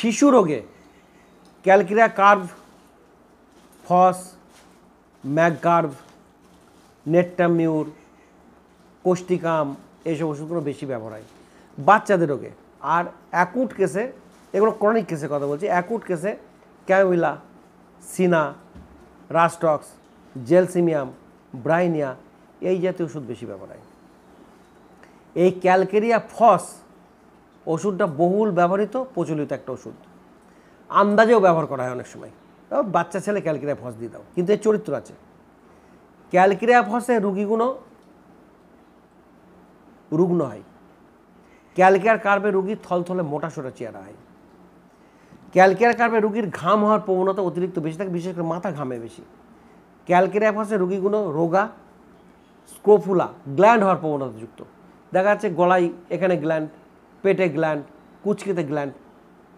শিশু রোগে calcarea carb phos carb natrum mur causticum এইসব ওষুধগুলো বেশি ব্যবহার হয় বাচ্চাদের রোগে আর অ্যাকুট কেসে এগুলো ক্রনিক কেসে কথা বলছি অ্যাকুট কেসে ক্যামিলা সিনা রাস্টক্স জেলসিমিয়াম ব্রাইনিয়া এই জাতীয় ওষুধ বেশি ব্যবহার হয় এই ক্যালকেরিয়া ফস ওষুধটা বহুল ব্যবহৃত প্রচলিত একটা ওষুধ আন্দাজেও ব্যবহার করা হয় অনেক সময় বাচ্চা ছেলে ক্যালকিরিয়া ফস দিয়ে দাও কিন্তু এর চরিত্র আছে ক্যালকিরিয়া ফসে রুগীগুলো রুগ্ন হয় ক্যালকিয়ার কার্বে রুগীর থলথলে মোটা সোটা চেয়ারা হয় ক্যালকিয়ার কার্বে রুগীর ঘাম হওয়ার প্রবণতা অতিরিক্ত বেশি থাকে বিশেষ করে মাথা ঘামে বেশি ক্যালকিরিয়া ফসে রুগীগুলো রোগা স্ক্রোফুলা গ্ল্যান্ড হওয়ার প্রবণতা যুক্ত দেখা যাচ্ছে গলায় এখানে গ্ল্যান্ড পেটে গ্ল্যান্ড কুচকিতে গ্ল্যান্ড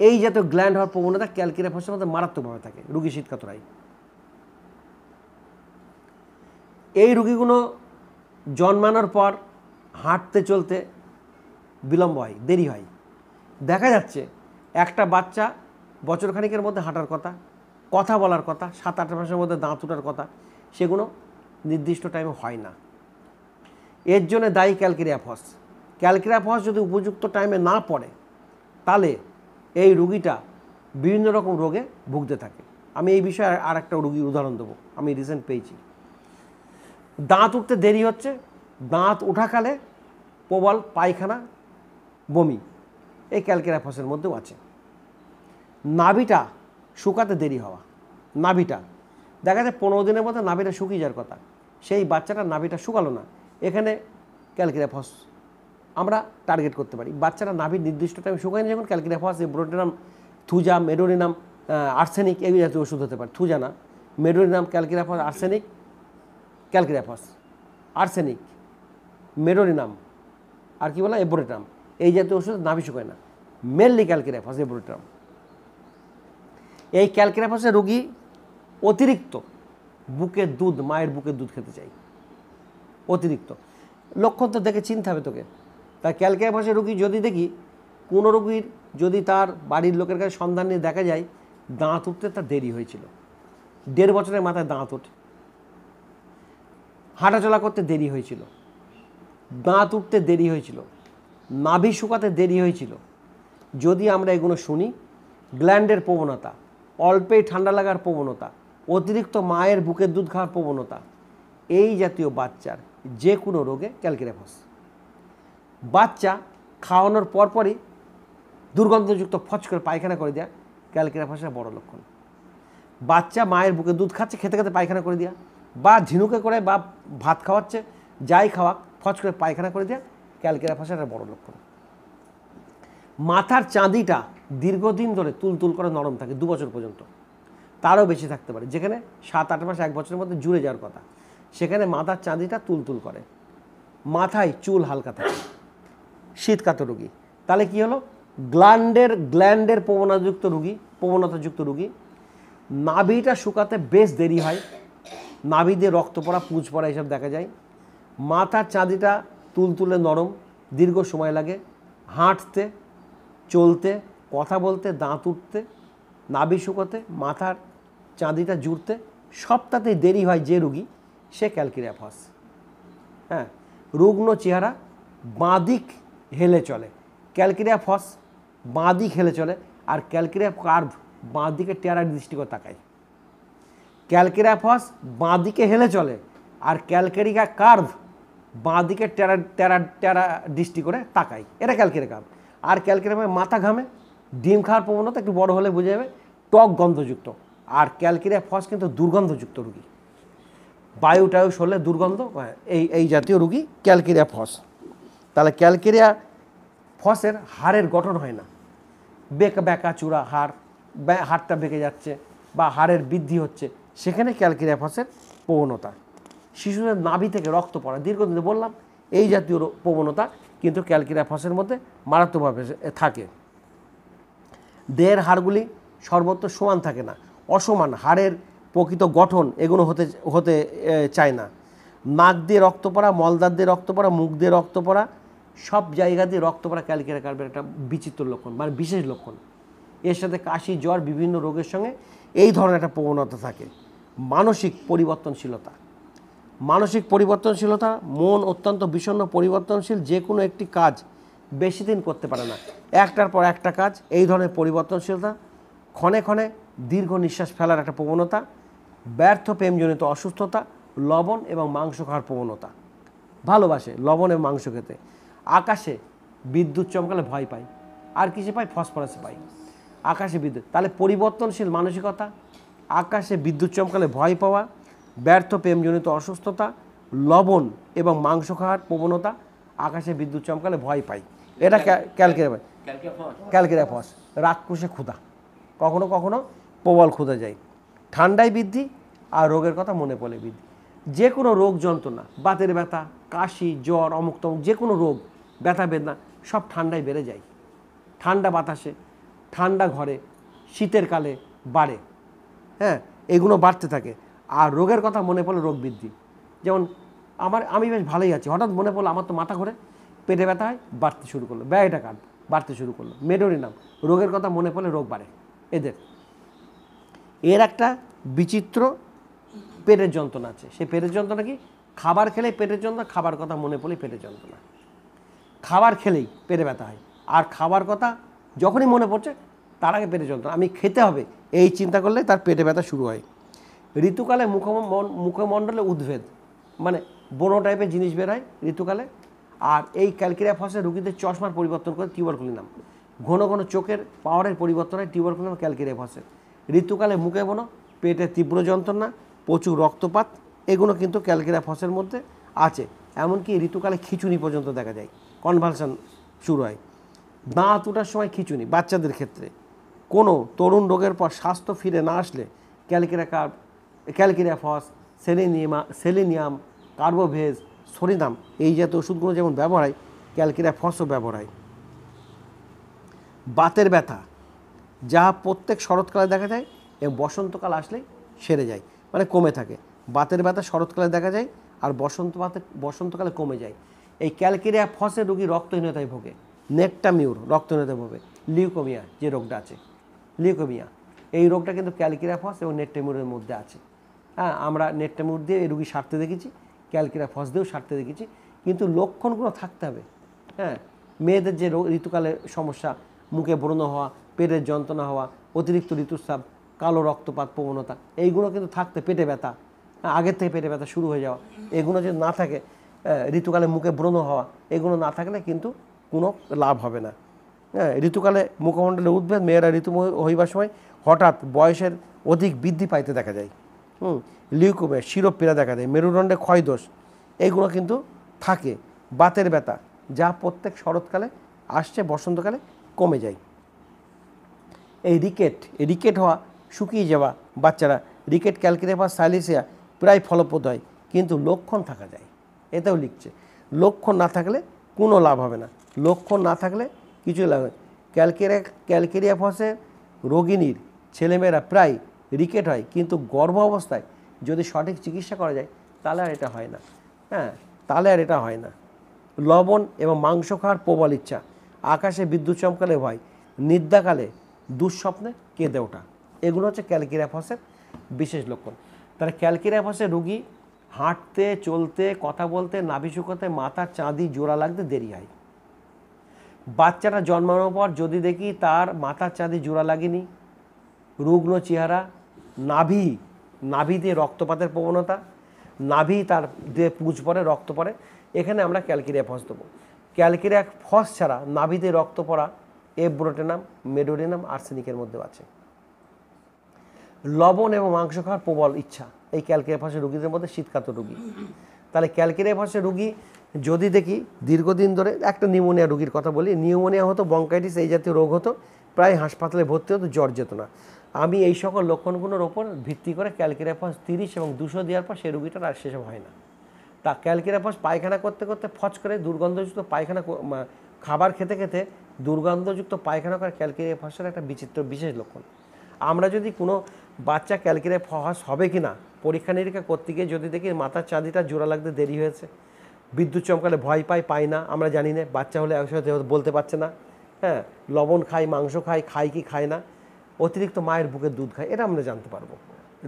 এই জাতীয় গ্ল্যান্ড হওয়ার প্রবণতা ক্যালকিরিয়া ফসের মধ্যে মারাত্মকভাবে থাকে রুগী শীতকাতরাই এই রুগীগুলো জন্মানোর পর হাঁটতে চলতে বিলম্ব হয় দেরি হয় দেখা যাচ্ছে একটা বাচ্চা বছরখানিকের মধ্যে হাঁটার কথা কথা বলার কথা সাত আট মাসের মধ্যে দাঁত উঠার কথা সেগুলো নির্দিষ্ট টাইমে হয় না এর জন্য দায়ী ক্যালকেরিয়া ফস ফস যদি উপযুক্ত টাইমে না পড়ে তাহলে এই রুগীটা বিভিন্ন রকম রোগে ভুগতে থাকে আমি এই বিষয়ে আর একটা রুগীর উদাহরণ দেবো আমি রিসেন্ট পেয়েছি দাঁত উঠতে দেরি হচ্ছে দাঁত ওঠাকালে প্রবল পায়খানা বমি এই ক্যালকেরা ফসের মধ্যেও আছে নাভিটা শুকাতে দেরি হওয়া নাভিটা দেখা যায় পনেরো দিনের মধ্যে নাভিটা শুকিয়ে যাওয়ার কথা সেই বাচ্চাটা নাভিটা শুকালো না এখানে ক্যালকেরাফস আমরা টার্গেট করতে পারি বাচ্চারা নাভির নির্দিষ্ট টাইম শুকায় না যখন ক্যালকিরাফাস ব্রোটেনাম থুজা মেডোরিনাম আর্সেনিক এই জাতীয় ওষুধ হতে পারে থুজা না medorrhinum calcarea phos arsenic calcarea phos arsenic medorrhinum আর কি বলা এব্রোটাম এই জাতীয় ওষুধ নাভি শুকায় না মেনলি ক্যালকিরাফাস এব্রোটাম এই ক্যালকিরাফাসের রোগী অতিরিক্ত বুকের দুধ মায়ের বুকের দুধ খেতে চাই অতিরিক্ত লক্ষণ তো দেখে চিনতে হবে তোকে তা ক্যালকায়া ভাষা রুগী যদি দেখি কোনো রুগীর যদি তার বাড়ির লোকের কাছে সন্ধান নিয়ে দেখা যায় দাঁত উঠতে তার দেরি হয়েছিল দেড় বছরের মাথায় দাঁত ওঠে হাঁটাচলা করতে দেরি হয়েছিল দাঁত উঠতে দেরি হয়েছিল নাভি শুকাতে দেরি হয়েছিল যদি আমরা এগুলো শুনি গ্ল্যান্ডের প্রবণতা অল্পেই ঠান্ডা লাগার প্রবণতা অতিরিক্ত মায়ের বুকের দুধ খাওয়ার প্রবণতা এই জাতীয় বাচ্চার যে কোনো রোগে ক্যালকিরেফস বাচ্চা খাওয়ানোর পরপরই দুর্গন্ধযুক্ত ফচ করে পায়খানা করে দেয়া ক্যালকেরা ভাষার বড় লক্ষণ বাচ্চা মায়ের বুকে দুধ খাচ্ছে খেতে খেতে পায়খানা করে দেয়া বা ঝিনুকে করে বা ভাত খাওয়াচ্ছে যাই খাওয়াক ফচ করে পায়খানা করে দেয়া ক্যালকেরা ভাষার বড় লক্ষণ মাথার চাঁদিটা দীর্ঘদিন ধরে তুল তুল করে নরম থাকে দু বছর পর্যন্ত তারও বেশি থাকতে পারে যেখানে সাত আট মাস এক বছরের মধ্যে জুড়ে যাওয়ার কথা সেখানে মাথার চাঁদিটা তুলতুল করে মাথায় চুল হালকা থাকে শীতকাত রুগী তাহলে কি হলো গ্ল্যান্ডের গ্ল্যান্ডের প্রবণতাযুক্ত রুগী প্রবণতাযুক্ত রুগী নাভিটা শুকাতে বেশ দেরি হয় নাভি দিয়ে রক্ত পড়া পুঁজ পড়া এসব দেখা যায় মাথার চাঁদিটা তুলতুলে নরম দীর্ঘ সময় লাগে হাঁটতে চলতে কথা বলতে দাঁত উঠতে নাভি শুকোতে মাথার চাঁদিটা জুড়তে সপ্তাহতেই দেরি হয় যে রুগী সে ক্যালকিরিয়া ফস হ্যাঁ রুগ্ন চেহারা বাঁদিক হেলে চলে ক্যালকেরিয়া ফস বাঁ দিক হেলে চলে আর ক্যালকেরিয়া কার্ভ বাঁ দিকে টেরার দৃষ্টিকে তাকায় ক্যালকেরিয়া ফস বাঁ দিকে হেলে চলে আর ক্যালকেরিয়া কার্ভ বাঁ দিকে টেরা টেরা টেরা দৃষ্টি করে তাকায় এটা ক্যালকেরিয়া কার্ভ আর ক্যালকেরিয়ামের মাথা ঘামে ডিম খাওয়ার প্রবণতা একটু বড় হলে বোঝা যাবে টক গন্ধযুক্ত আর ক্যালকেরিয়া ফস কিন্তু দুর্গন্ধযুক্ত রুগী বায়ু টায়ু সরলে দুর্গন্ধ এই এই জাতীয় রুগী ক্যালকেরিয়া ফস তাহলে ক্যালকেরিয়া ফসের হাড়ের গঠন হয় না বেঁকা বেঁকা চূড়া হাড় হাড়টা বেঁকে যাচ্ছে বা হাড়ের বৃদ্ধি হচ্ছে সেখানে ক্যালকেরিয়া ফসের প্রবণতা শিশুদের নাভি থেকে রক্ত পড়া দীর্ঘদিন বললাম এই জাতীয় প্রবণতা কিন্তু ক্যালকেরিয়া ফসের মধ্যে মারাত্মকভাবে থাকে দেহের হাড়গুলি সর্বত্র সমান থাকে না অসমান হাড়ের প্রকৃত গঠন এগুলো হতে হতে চায় না নাক দিয়ে রক্ত পড়া মলদার দিয়ে রক্ত পড়া মুখ দিয়ে রক্ত পড়া সব জায়গা দিয়ে রক্ত পড়া ক্যালকেরা কার্বের একটা বিচিত্র লক্ষণ মানে বিশেষ লক্ষণ এর সাথে কাশি জ্বর বিভিন্ন রোগের সঙ্গে এই ধরনের একটা প্রবণতা থাকে মানসিক পরিবর্তনশীলতা মানসিক পরিবর্তনশীলতা মন অত্যন্ত বিষণ্ন পরিবর্তনশীল যে কোনো একটি কাজ বেশি দিন করতে পারে না একটার পর একটা কাজ এই ধরনের পরিবর্তনশীলতা ক্ষণে ক্ষণে দীর্ঘ নিঃশ্বাস ফেলার একটা প্রবণতা ব্যর্থ প্রেমজনিত অসুস্থতা লবণ এবং মাংস খাওয়ার প্রবণতা ভালোবাসে লবণ এবং মাংস খেতে আকাশে বিদ্যুৎ চমকালে ভয় পাই আর কিছু পাই ফসফরাসে পাই আকাশে বিদ্যুৎ তাহলে পরিবর্তনশীল মানসিকতা আকাশে বিদ্যুৎ চমকালে ভয় পাওয়া ব্যর্থ প্রেমজনিত অসুস্থতা লবণ এবং মাংস খাওয়ার প্রবণতা আকাশে বিদ্যুৎ চমকালে ভয় পাই এটা ক্যালকেরিয়া ক্যালকেরিয়া ফস রাক্ষসে ক্ষুধা কখনো কখনো প্রবল ক্ষুধা যায় ঠান্ডায় বৃদ্ধি আর রোগের কথা মনে পড়ে বৃদ্ধি যে কোনো রোগ যন্ত্রণা বাতের ব্যথা কাশি জ্বর অমুক তমুক যে কোনো রোগ ব্যথা বেদনা সব ঠান্ডায় বেড়ে যায় ঠান্ডা বাতাসে ঠান্ডা ঘরে শীতের কালে বাড়ে হ্যাঁ এগুলো বাড়তে থাকে আর রোগের কথা মনে পড়ে রোগ বৃদ্ধি যেমন আমার আমি বেশ ভালোই আছি হঠাৎ মনে পড়লো আমার তো মাথা ঘরে পেটে ব্যথা হয় বাড়তে শুরু করলো ব্যয়টা কাট বাড়তে শুরু করলো মেডোরি নাম রোগের কথা মনে পড়লে রোগ বাড়ে এদের এর একটা বিচিত্র পেটের যন্ত্রণা আছে সেই পেটের যন্ত্রণা কি খাবার খেলে পেটের যন্ত্রণা খাবার কথা মনে পড়লে পেটের যন্ত্রণা খাবার খেলেই পেটে ব্যথা হয় আর খাবার কথা যখনই মনে পড়ছে তার আগে পেটে যন্ত্রণা আমি খেতে হবে এই চিন্তা করলে তার পেটে ব্যথা শুরু হয় ঋতুকালে মুখ মুখমণ্ডলে উদ্ভেদ মানে বড় টাইপের জিনিস বেরোয় ঋতুকালে আর এই ক্যালকেরিয়া ফসে রুগীদের চশমার পরিবর্তন করে টিউবারকুলিনাম ঘন ঘন চোখের পাওয়ারের পরিবর্তন হয় টিউবারকুলিনাম ক্যালকেরিয়া ফসে ঋতুকালে মুখে বনো পেটে তীব্র যন্ত্রণা প্রচুর রক্তপাত এগুলো কিন্তু ক্যালকেরিয়া ফসের মধ্যে আছে এমনকি ঋতুকালে খিচুনি পর্যন্ত দেখা যায় কনভালশন শুরু হয় দাঁত ওঠার সময় খিচুনি বাচ্চাদের ক্ষেত্রে কোনো তরুণ রোগের পর স্বাস্থ্য ফিরে না আসলে ক্যালকেরা কার্ব ক্যালকেরিয়া ফস সেলেনিয়ামা সেলেনিয়াম কার্বোভেজ সরিদাম এই জাতীয় ওষুধগুলো যেমন ব্যবহার হয় ক্যালকেরিয়া ফসও ব্যবহার হয় বাতের ব্যথা যা প্রত্যেক শরৎকালে দেখা যায় এবং বসন্তকাল আসলে সেরে যায় মানে কমে থাকে বাতের ব্যথা শরৎকালে দেখা যায় আর বসন্ত বাতে বসন্তকালে কমে যায় এই ক্যালকেরিয়া ফসে রোগী রক্তহীনতায় ভোগে নেকটামিউর রক্তহীনতায় ভোগে লিউকোমিয়া যে রোগটা আছে লিউকোমিয়া এই রোগটা কিন্তু ক্যালকেরিয়া ফস এবং নেটটেমিউরের মধ্যে আছে হ্যাঁ আমরা নেটটেমিউর দিয়ে এই রোগী সারতে দেখেছি ক্যালকেরিয়া ফস দিয়েও সারতে দেখেছি কিন্তু লক্ষণগুলো থাকতে হবে হ্যাঁ মেয়েদের যে রোগ ঋতুকালে সমস্যা মুখে ব্রণ হওয়া পেটের যন্ত্রণা হওয়া অতিরিক্ত ঋতুস্রাব কালো রক্তপাত প্রবণতা এইগুলো কিন্তু থাকতে পেটে ব্যথা হ্যাঁ, আগের থেকে পেটে ব্যথা শুরু হয়ে যাওয়া এগুলো যদি না থাকে ঋতুকালে মুখে ব্রণ হওয়া এগুলো না থাকলে কিন্তু কোনো লাভ হবে না হ্যাঁ ঋতুকালে মুখমণ্ডলে উদ্ভেদ মেয়েরা ঋতু হইবার সময় হঠাৎ বয়সের অধিক বৃদ্ধি পাইতে দেখা যায় হুম লিউকুমে পীড়া দেখা যায় মেরুদণ্ডে ক্ষয়দোষ এইগুলো কিন্তু থাকে বাতের ব্যথা যা প্রত্যেক শরৎকালে আসছে বসন্তকালে কমে যায় এই রিকেট এই রিকেট হওয়া শুকিয়ে যাওয়া বাচ্চারা রিকেট ক্যালকিরিয়া বা সাইলিসিয়া প্রায় ফলপ্রদ হয় কিন্তু লক্ষণ থাকা যায় এতেও লিখছে লক্ষ্য না থাকলে কোনো লাভ হবে না লক্ষ্য না থাকলে কিছুই লাভ হবে ক্যালকেরিয়া ক্যালকেরিয়া ফসের রোগিনীর ছেলেমেয়েরা প্রায় রিকেট হয় কিন্তু গর্ভ অবস্থায় যদি সঠিক চিকিৎসা করা যায় তাহলে আর এটা হয় না হ্যাঁ তাহলে আর এটা হয় না লবণ এবং মাংস খাওয়ার প্রবল ইচ্ছা আকাশে বিদ্যুৎ চমকালে ভয় নিদ্রাকালে দুঃস্বপ্নে কেঁদে ওঠা এগুলো হচ্ছে ক্যালকেরিয়া ফসের বিশেষ লক্ষণ তাহলে ক্যালকেরিয়া ফসের রুগী হাঁটতে চলতে কথা বলতে নাভিসুকতে মাথা চাঁদি জোড়া লাগতে দেরি হয় বাচ্চাটা জন্মানোর পর যদি দেখি তার মাথা চাঁদি জোড়া লাগেনি রুগ্ন চেহারা নাভি নাভিতে রক্তপাতের প্রবণতা নাভি তার দিয়ে পুঁজ পড়ে রক্ত পড়ে এখানে আমরা ক্যালকেরিয়া ফস দেবো ক্যালকেরিয়া ফস ছাড়া নাভিতে রক্ত পড়া এব্রোটেনাম মেডোরিনাম আর্সেনিকের মধ্যেও আছে লবণ এবং মাংস খাওয়ার প্রবল ইচ্ছা এই ক্যালকেরিয়া ফাঁসের রুগীদের মধ্যে শীতকাত রুগী তাহলে ক্যালকেরিয়া ফাঁসের রুগী যদি দেখি দীর্ঘদিন ধরে একটা নিউমোনিয়া রুগীর কথা বলি নিউমোনিয়া হতো বঙ্কাইটিস এই জাতীয় রোগ হতো প্রায় হাসপাতালে ভর্তি হতো জ্বর যেত না আমি এই সকল লক্ষণগুলোর ওপর ভিত্তি করে ক্যালকেরিয়া ফস তিরিশ এবং দুশো দেওয়ার পর সেই রুগীটার আর সেসব হয় না তা ক্যালকেরিয়া ফস পায়খানা করতে করতে ফচ করে দুর্গন্ধযুক্ত পায়খানা খাবার খেতে খেতে দুর্গন্ধযুক্ত পায়খানা করে ক্যালকেরিয়া ফাঁসের একটা বিচিত্র বিশেষ লক্ষণ আমরা যদি কোনো বাচ্চা ক্যালকিরে ফহাস হবে কি না পরীক্ষা নিরীক্ষা করতে গিয়ে যদি দেখি মাথার চাঁদিটা জোড়া লাগতে দেরি হয়েছে বিদ্যুৎ চমকালে ভয় পায় পায় না আমরা জানি না বাচ্চা হলে একসাথে বলতে পারছে না হ্যাঁ লবণ খায় মাংস খায় খায় কি খায় না অতিরিক্ত মায়ের বুকে দুধ খায় এটা আমরা জানতে পারবো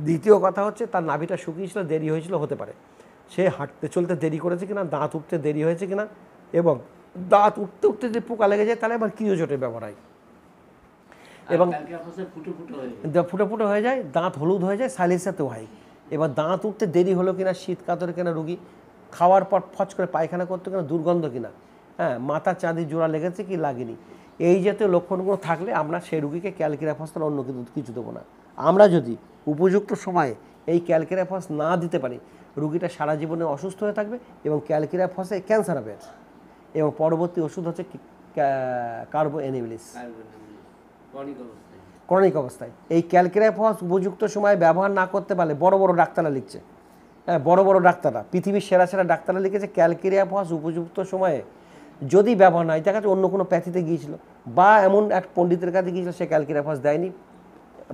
দ্বিতীয় কথা হচ্ছে তার নাভিটা শুকিয়েছিল দেরি হয়েছিল হতে পারে সে হাঁটতে চলতে দেরি করেছে কিনা দাঁত উঠতে দেরি হয়েছে কিনা এবং দাঁত উঠতে উঠতে যদি পোকা লেগে যায় তাহলে আবার কিও জোটের ব্যবহার হয় এবং ফুটো ফুটো হয়ে যায় দাঁত হলুদ হয়ে যায় সাইলেন্সাতেও হয় এবার দাঁত উঠতে দেরি হলো কিনা শীত কাতরে কিনা রুগী খাওয়ার পর ফচ করে পায়খানা করতে কিনা দুর্গন্ধ কিনা হ্যাঁ মাথা চাঁদি জোড়া লেগেছে কি লাগেনি এই জাতীয় লক্ষণগুলো থাকলে আমরা সেই রুগীকে ক্যালকিরাফস্তান অন্য কিন্তু কিছু দেবো না আমরা যদি উপযুক্ত সময়ে এই ক্যালকিরাফস না দিতে পারি রুগীটা সারা জীবনে অসুস্থ হয়ে থাকবে এবং ক্যালকিরাফসে ক্যান্সার হবে এবং পরবর্তী ওষুধ হচ্ছে কার্বো এনিবিলিস ক্রনিক অবস্থায় এই ক্যালকেরিয়া ফস উপযুক্ত সময়ে ব্যবহার না করতে পারলে বড় বড় ডাক্তাররা লিখছে হ্যাঁ বড় বড় ডাক্তাররা পৃথিবীর সেরা সেরা ডাক্তাররা লিখেছে ক্যালকেরিয়া ফস উপযুক্ত সময়ে যদি ব্যবহার না হয় দেখা অন্য কোনো প্যাথিতে গিয়েছিল বা এমন এক পণ্ডিতের কাছে গিয়েছিল সে ক্যালকেরিয়া ফস দেয়নি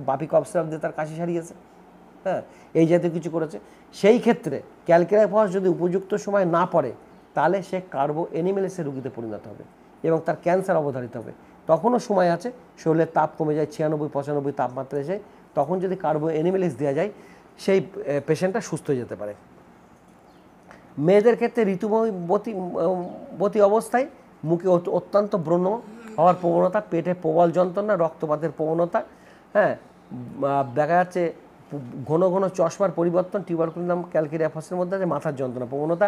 বাপি কফ দিয়ে তার কাশি সারিয়েছে হ্যাঁ এই জাতীয় কিছু করেছে সেই ক্ষেত্রে ক্যালকেরিয়া যদি উপযুক্ত সময় না পড়ে তাহলে সে কার্বো এনিমেলেসের রুগীতে পরিণত হবে এবং তার ক্যান্সার অবধারিত হবে তখনও সময় আছে শরীরের তাপ কমে যায় ছিয়ানব্বই পঁচানব্বই তাপমাত্রা এসে তখন যদি কার্বো এনিমেলিক্স দেওয়া যায় সেই পেশেন্টটা সুস্থ হয়ে যেতে পারে মেয়েদের ক্ষেত্রে ঋতুবতী বতী অবস্থায় মুখে অত্যন্ত ব্রণ হওয়ার প্রবণতা পেটে প্রবল যন্ত্রণা রক্তপাতের প্রবণতা হ্যাঁ দেখা যাচ্ছে ঘন ঘন চশমার পরিবর্তন টিউবার নাম ক্যালকেরিয়া ফসের মধ্যে আছে মাথার যন্ত্রণা প্রবণতা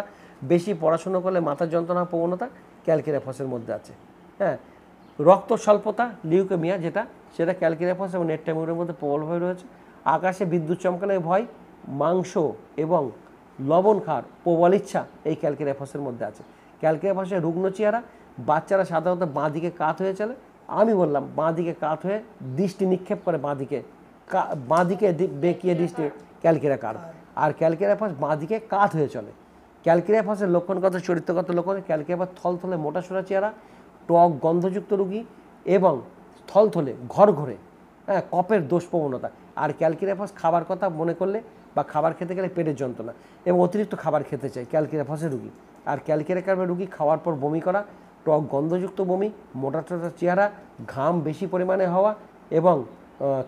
বেশি পড়াশুনো করলে মাথার যন্ত্রণা প্রবণতা ক্যালকেরিয়া ফসের মধ্যে আছে হ্যাঁ রক্ত স্বল্পতা লিউকেমিয়া যেটা সেটা ক্যালকিরাফাস এবং নেটটামিউরের মধ্যে প্রবলভাবে রয়েছে আকাশে বিদ্যুৎ চমকানোর ভয় মাংস এবং লবণ খার প্রবল ইচ্ছা এই ক্যালকিরাফাসের মধ্যে আছে ক্যালকিরাফাসের রুগ্ন চেহারা বাচ্চারা সাধারণত বাঁ দিকে কাত হয়ে চলে আমি বললাম বাঁ দিকে কাত হয়ে দৃষ্টি নিক্ষেপ করে বাঁ দিকে বাঁ দিকে বেঁকিয়ে দৃষ্টি ক্যালকিরা কার আর ক্যালকিরাফাস বাঁ দিকে কাত হয়ে চলে ক্যালকিরাফাসের লক্ষণগত চরিত্রগত লক্ষণ ক্যালকিরাফাস থলথলে মোটাসোটা চেহারা টক গন্ধযুক্ত রুগী এবং থলথলে ঘর ঘরে হ্যাঁ কপের দোষ প্রবণতা আর ক্যালকিরাফস খাবার কথা মনে করলে বা খাবার খেতে গেলে পেটের যন্ত্রণা এবং অতিরিক্ত খাবার খেতে চাই ক্যালকিরাফসের রুগী আর ক্যালকিরাকার রুগী খাওয়ার পর বমি করা টক গন্ধযুক্ত বমি মোটা টোটা চেহারা ঘাম বেশি পরিমাণে হওয়া এবং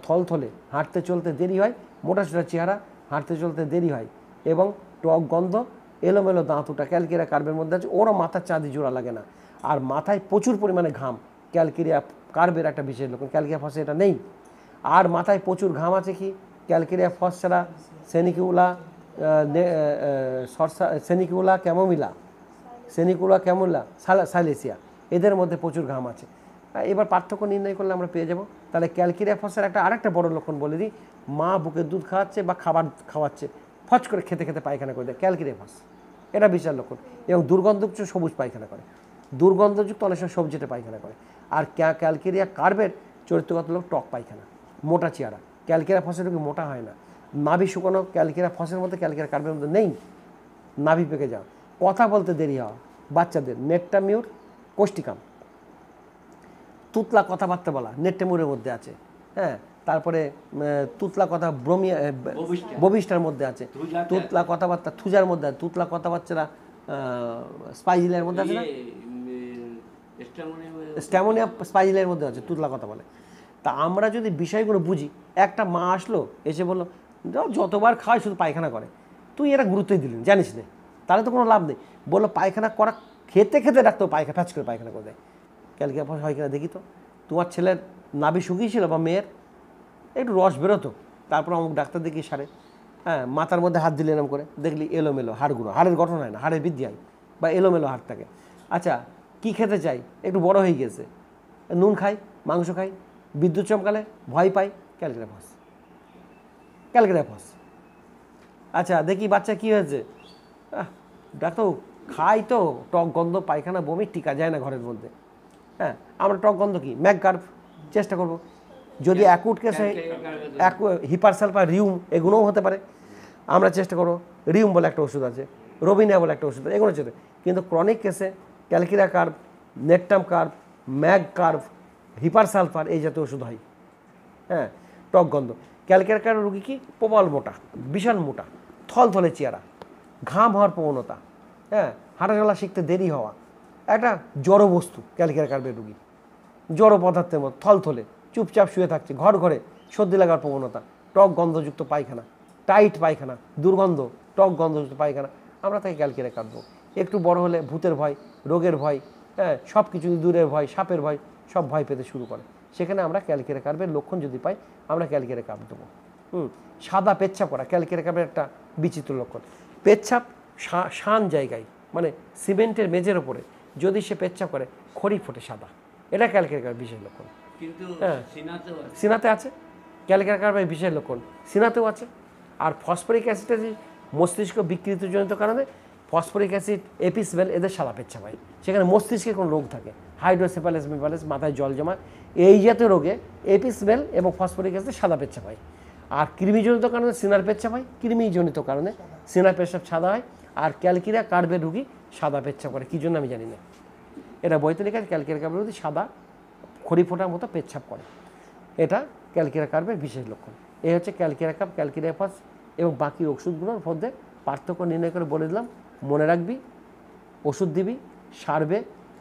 থলথলে হাঁটতে চলতে দেরি হয় মোটা ছোটা চেহারা হাঁটতে চলতে দেরি হয় এবং টক গন্ধ এলোমেলো দাঁত ওটা ক্যালকিরা কার্বের মধ্যে আছে ওরও মাথার চাঁদি জোড়া লাগে না আর মাথায় প্রচুর পরিমাণে ঘাম ক্যালকেরিয়া কার্বের একটা বিশেষ লক্ষণ ক্যালকেরিয়া ফসে এটা নেই আর মাথায় প্রচুর ঘাম আছে কি ক্যালকেরিয়া ফস ছাড়া সেনিকিউলা সরসা সেনিকিউলা ক্যামোমিলা সেনিকুলা ক্যামোলা সাইলেসিয়া এদের মধ্যে প্রচুর ঘাম আছে এবার পার্থক্য নির্ণয় করলে আমরা পেয়ে যাব তাহলে ক্যালকেরিয়া ফসের একটা আরেকটা বড় লক্ষণ বলে দিই মা বুকের দুধ খাওয়াচ্ছে বা খাবার খাওয়াচ্ছে ফচ করে খেতে খেতে পায়খানা করে দেয় ক্যালকেরিয়া ফস এটা বিশাল লক্ষণ এবং দুর্গন্ধযুক্ত সবুজ পায়খানা করে দুর্গন্ধযুক্ত অনেক সময় সবজিতে পায়খানা করে আর ক্যালকেরিয়া কার্বের চরিত্রগত লোক টক পায়খানা মোটা চেহারা ক্যালকেরিয়া ফসের রোগী মোটা হয় না নাভি শুকানো ক্যালকেরিয়া ফসের মধ্যে ক্যালকেরিয়া কার্বের মধ্যে নেই নাভি পেকে যাওয়া কথা বলতে দেরি হওয়া বাচ্চাদের মিউর কোষ্টিকাম তুতলা কথাবার্তা বলা মিউরের মধ্যে আছে হ্যাঁ তারপরে তুতলা কথা ব্রমিয়া ববিষ্টার মধ্যে আছে তুতলা কথাবার্তা থুজার মধ্যে আছে তুতলা কথাবার্তারা স্পাইজিলের মধ্যে আছে না স্ট্যামোনিয়া স্পাইজিলের মধ্যে আছে তুতলা কথা বলে তা আমরা যদি বিষয়গুলো বুঝি একটা মা আসলো এসে বললো যতবার খাওয়াই শুধু পায়খানা করে তুই এরা গুরুত্বই দিলেন জানিস না তাহলে তো কোনো লাভ নেই বললো পায়খানা করা খেতে খেতে ডাক্তার পায়খা ফ্যাচ করে পায়খানা করে দেয় ক্যালকে হয় কিনা দেখি তো তোমার ছেলের নাভি শুকিয়ে ছিল বা মেয়ের একটু রস বেরোতো তারপর অমুক ডাক্তার দেখি সারে হ্যাঁ মাথার মধ্যে হাত দিলে এরম করে দেখলি এলোমেলো হাড়গুলো হাড়ের গঠন হয় না হাড়ের বৃদ্ধি হয় বা এলোমেলো হাড় থাকে আচ্ছা কি খেতে চাই একটু বড় হয়ে গেছে নুন খাই মাংস খাই বিদ্যুৎ চমকালে ভয় পাই ক্যালকেটা ফস আচ্ছা দেখি বাচ্চা কি হয়েছে ডাক্তার খাই তো টক গন্ধ পায়খানা বমি টিকা যায় না ঘরের মধ্যে হ্যাঁ আমরা টক গন্ধ কি ম্যাকগার্ভ চেষ্টা করব যদি অ্যাকুট কেস হয় বা রিউম এগুলোও হতে পারে আমরা চেষ্টা করবো রিউম বলে একটা ওষুধ আছে রবিনা বলে একটা ওষুধ আছে এগুলো চেষ্টা কিন্তু ক্রনিক কেসে calcarea carb natrum carb mag carb hepar sulphur এই জাতীয় ওষুধ হয় হ্যাঁ টক গন্ধ ক্যালকিরা কার্ভ রুগী কি প্রবল মোটা বিশাল মোটা থল থলে চেহারা ঘাম হওয়ার প্রবণতা হ্যাঁ হাঁটা চলা শিখতে দেরি হওয়া একটা জড় বস্তু ক্যালকিরা কার্ভের রুগী জড় পদার্থের মতো থল থলে চুপচাপ শুয়ে থাকছে ঘর ঘরে সর্দি লাগার প্রবণতা টক গন্ধযুক্ত পায়খানা টাইট পায়খানা দুর্গন্ধ টক গন্ধযুক্ত পায়খানা আমরা তাকে ক্যালকিরা কাটবো একটু বড় হলে ভূতের ভয় রোগের ভয় হ্যাঁ সব কিছু দূরের ভয় সাপের ভয় সব ভয় পেতে শুরু করে সেখানে আমরা ক্যালকেরা কার্বের লক্ষণ যদি পাই আমরা ক্যালকেরা কাপ দেবো হুম সাদা পেচ্ছাপ করা ক্যালকেরা কাপের একটা বিচিত্র লক্ষণ পেচ্ছাপ শান জায়গায় মানে সিমেন্টের মেজের ওপরে যদি সে পেচ্ছাপ করে খড়ি ফোটে সাদা এটা ক্যালকেরা কার্বের বিশেষ লক্ষণ হ্যাঁ সিনাতে আছে ক্যালকেরা কার্বের বিশেষ লক্ষণ সিনাতেও আছে আর ফসফরিক অ্যাসিড মস্তিষ্ক বিকৃতজনিত কারণে ফসফরিক অ্যাসিড বেল এদের সাদা পেচ্ছা হয় সেখানে মস্তিষ্কে কোনো রোগ থাকে হাইড্রোসেপালেস মেফালেস মাথায় জল জমা এই জাতীয় রোগে বেল এবং ফসফরিক অ্যাসিড সাদা পেচ্ছাপ হয় আর কৃমিজনিত কারণে সিনার পেচ্ছা হয় কৃমিজনিত কারণে সিনার পেচ্ছাপ সাদা হয় আর ক্যালকিরিয়া কার্বের রুগী সাদা পেচ্ছাপ করে কী জন্য আমি জানি না এটা বইতে লেখা ক্যালকিরা কার্বের রুগী সাদা খড়ি ফোটার মতো পেচ্ছাপ করে এটা ক্যালকিরা কার্বের বিশেষ লক্ষণ এই হচ্ছে ক্যালকিরা কাপ ক্যালকিরিয়া ফাস এবং বাকি ওষুধগুলোর মধ্যে পার্থক্য নির্ণয় করে বলে দিলাম মনে রাখবি ওষুধ দিবি সারবে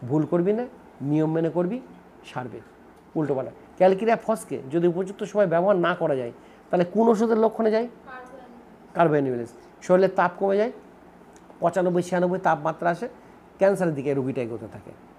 ভুল করবি না নিয়ম মেনে করবি সারবে উল্টো পাল্টা ক্যালকিরিয়া ফসকে যদি উপযুক্ত সময় ব্যবহার না করা যায় তাহলে কোন ওষুধের লক্ষণে যায় কার্বোহাইড্রেট শরীরের তাপ কমে যায় পঁচানব্বই ছিয়ানব্বই তাপমাত্রা আসে ক্যান্সারের দিকে রুগীটা এগোতে থাকে